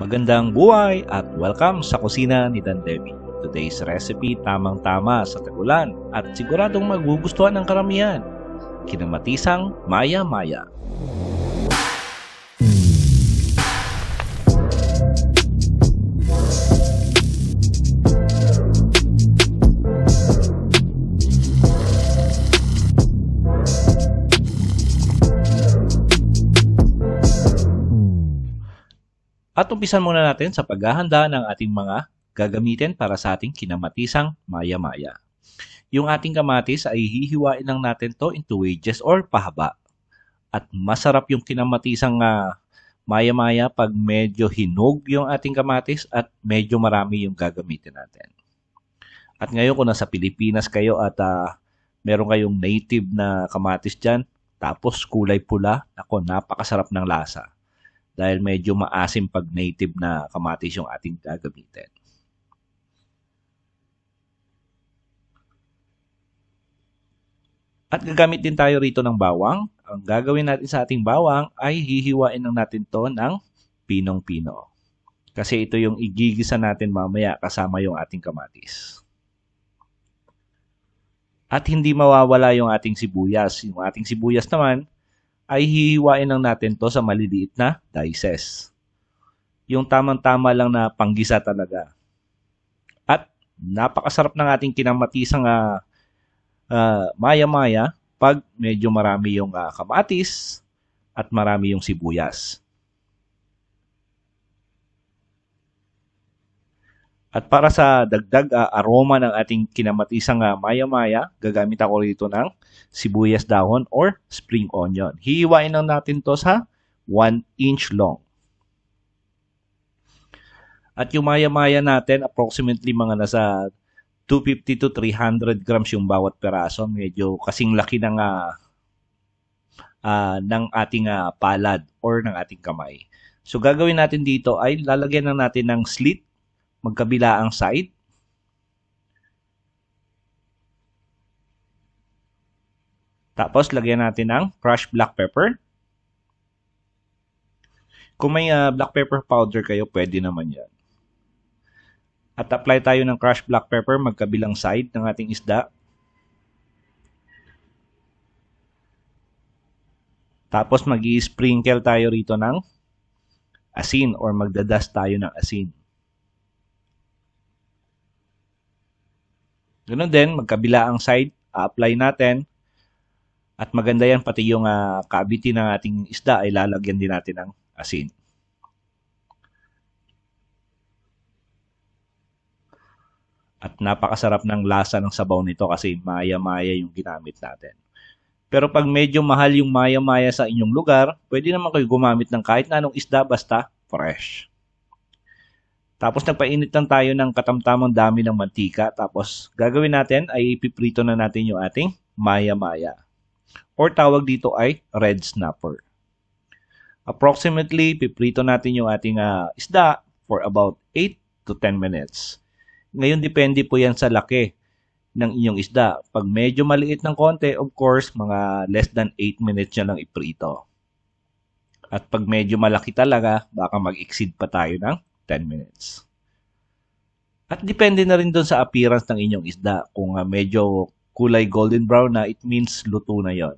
Magandang buhay at welcome sa kusina ni Dan Devi. Today's recipe tamang-tama sa tagulan at siguradong magugustuhan ng karamihan. Kinamatisang maya-maya. At umpisan muna natin sa paghahanda ng ating mga gagamitin para sa ating kinamatisang maya-maya. Yung ating kamatis ay hihiwain lang natin to into wedges or pahaba. At masarap yung kinamatisang uh, maya-maya pag medyo hinog yung ating kamatis at medyo marami yung gagamitin natin. At ngayon kung nasa Pilipinas kayo at uh, meron kayong native na kamatis dyan, tapos kulay pula, ako napakasarap ng lasa dahil medyo maasim pag native na kamatis yung ating gagamitin. At gagamit din tayo rito ng bawang. Ang gagawin natin sa ating bawang ay hihiwain lang natin to ng pinong-pino. Kasi ito yung igigisa natin mamaya kasama yung ating kamatis. At hindi mawawala yung ating sibuyas. Yung ating sibuyas naman, ay hihiwain lang natin to sa maliliit na dices. Yung tamang-tama lang na panggisa talaga. At napakasarap ng ating kinamatisang uh, uh, maya-maya pag medyo marami yung uh, kamatis at marami yung sibuyas. At para sa dagdag uh, aroma ng ating kinamatisang uh, maya-maya, gagamit ako rito ng sibuyas dahon or spring onion. Hihiwain lang natin to sa 1 inch long. At yung maya-maya natin, approximately mga nasa 250 to 300 grams yung bawat peraso. Medyo kasing laki ng, uh, uh, ng ating uh, palad or ng ating kamay. So gagawin natin dito ay lalagyan na natin ng slit magkabila ang side. Tapos, lagyan natin ng crushed black pepper. Kung may uh, black pepper powder kayo, pwede naman yan. At apply tayo ng crushed black pepper magkabilang side ng ating isda. Tapos mag sprinkle tayo rito ng asin or magdadas tayo ng asin. Ganun din, magkabila ang side, a-apply natin. At maganda yan, pati yung uh, ah, kaabiti ng ating isda ay lalagyan din natin ng asin. At napakasarap ng lasa ng sabaw nito kasi maya-maya yung ginamit natin. Pero pag medyo mahal yung maya-maya sa inyong lugar, pwede naman kayo gumamit ng kahit na anong isda basta fresh. Tapos nagpainit lang tayo ng katamtamang dami ng mantika. Tapos gagawin natin ay ipiprito na natin yung ating maya-maya. Or tawag dito ay red snapper. Approximately, piprito natin yung ating uh, isda for about 8 to 10 minutes. Ngayon, depende po yan sa laki ng inyong isda. Pag medyo maliit ng konti, of course, mga less than 8 minutes yan lang iprito. At pag medyo malaki talaga, baka mag-exceed pa tayo ng 10 minutes. At depende na rin doon sa appearance ng inyong isda. Kung uh, medyo kulay golden brown na, it means luto na yon.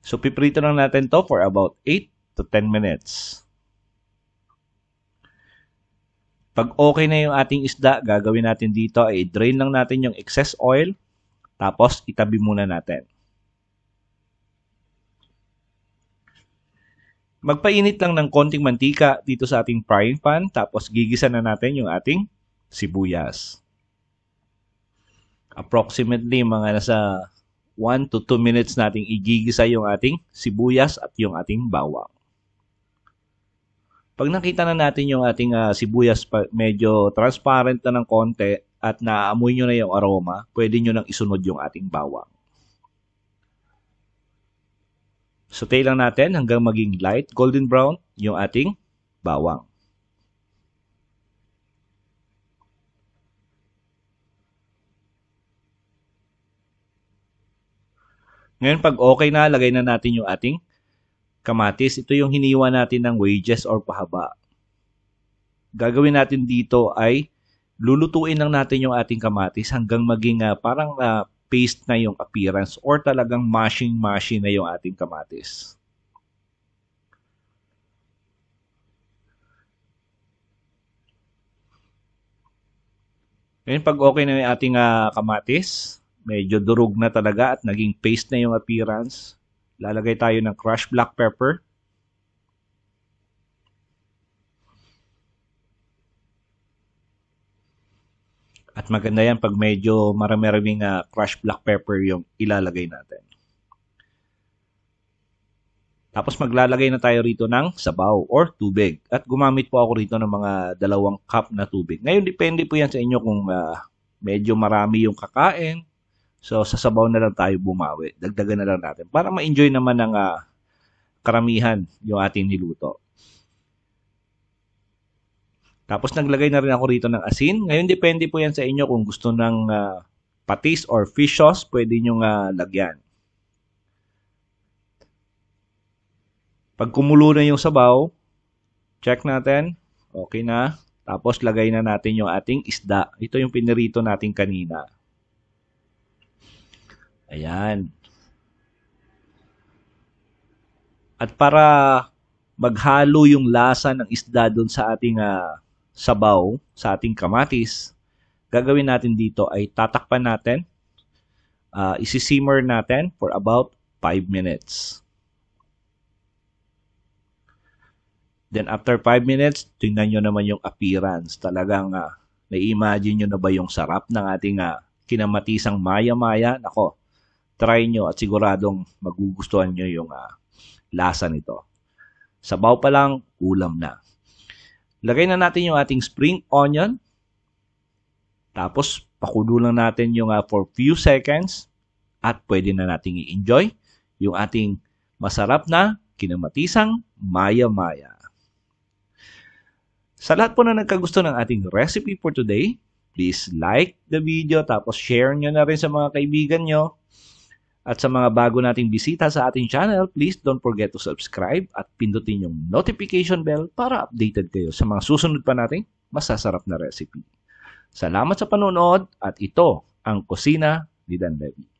So, piprito lang natin to for about 8 to 10 minutes. Pag okay na yung ating isda, gagawin natin dito ay drain lang natin yung excess oil, tapos itabi muna natin. Magpainit lang ng konting mantika dito sa ating frying pan tapos gigisa na natin yung ating sibuyas. Approximately mga nasa 1 to 2 minutes nating igigisa yung ating sibuyas at yung ating bawang. Pag nakita na natin yung ating uh, sibuyas medyo transparent na ng konti at naamoy nyo na yung aroma, pwede nyo nang isunod yung ating bawang. Sutay lang natin hanggang maging light golden brown yung ating bawang. Ngayon, pag okay na, lagay na natin yung ating kamatis. Ito yung hiniwa natin ng wages or pahaba. Gagawin natin dito ay lulutuin lang natin yung ating kamatis hanggang maging uh, parang uh, paste na yung appearance or talagang mashing-mashing na yung ating kamatis. Ngayon, pag okay na yung ating uh, kamatis, medyo durog na talaga at naging paste na yung appearance, lalagay tayo ng crushed black pepper. At maganda yan pag medyo marami-raming uh, ah, crushed black pepper yung ilalagay natin. Tapos maglalagay na tayo rito ng sabaw or tubig. At gumamit po ako rito ng mga dalawang cup na tubig. Ngayon, depende po yan sa inyo kung uh, medyo marami yung kakain. So, sa sabaw na lang tayo bumawi. Dagdagan na lang natin para ma-enjoy naman ng uh, karamihan yung ating niluto. Tapos naglagay na rin ako rito ng asin. Ngayon depende po yan sa inyo kung gusto ng uh, patis or fish sauce, pwede nyo nga uh, lagyan. Pag kumulo na yung sabaw, check natin. Okay na. Tapos lagay na natin yung ating isda. Ito yung pinirito natin kanina. Ayan. At para maghalo yung lasa ng isda doon sa ating uh, sabaw sa ating kamatis, gagawin natin dito ay tatakpan natin, uh, isisimmer natin for about 5 minutes. Then after 5 minutes, tingnan nyo naman yung appearance. Talagang uh, na-imagine nyo na ba yung sarap ng ating uh, kinamatisang maya-maya? Nako, try nyo at siguradong magugustuhan nyo yung uh, lasa nito. Sabaw pa lang, ulam na. Lagay na natin yung ating spring onion. Tapos, pakulo lang natin yung uh, for few seconds. At pwede na nating i-enjoy yung ating masarap na kinamatisang maya-maya. Sa lahat po na nagkagusto ng ating recipe for today, please like the video tapos share nyo na rin sa mga kaibigan nyo at sa mga bago nating bisita sa ating channel, please don't forget to subscribe at pindutin yung notification bell para updated kayo sa mga susunod pa nating masasarap na recipe. Salamat sa panonood at ito ang Kusina ni Dan Levy.